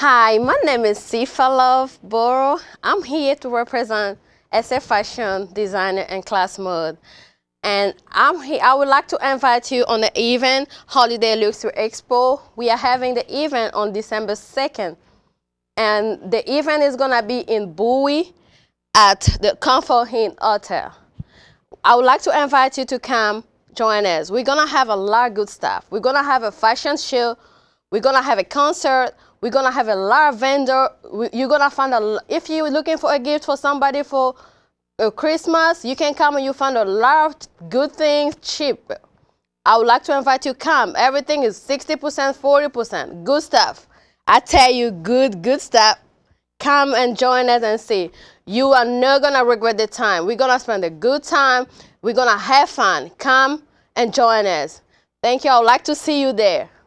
Hi, my name is Sifa Love Boro. I'm here to represent SF Fashion Designer and Class Mode. And I'm here, I would like to invite you on the event, Holiday Luxury Expo. We are having the event on December 2nd. And the event is gonna be in Bowie at the Comfort Inn Hotel. I would like to invite you to come join us. We're gonna have a lot of good stuff. We're gonna have a fashion show. We're gonna have a concert. We're gonna have a lot of vendor. You're gonna find a. If you're looking for a gift for somebody for uh, Christmas, you can come and you find a lot of good things cheap. I would like to invite you come. Everything is 60%, 40%. Good stuff. I tell you, good, good stuff. Come and join us and see. You are not gonna regret the time. We're gonna spend a good time. We're gonna have fun. Come and join us. Thank you. I would like to see you there.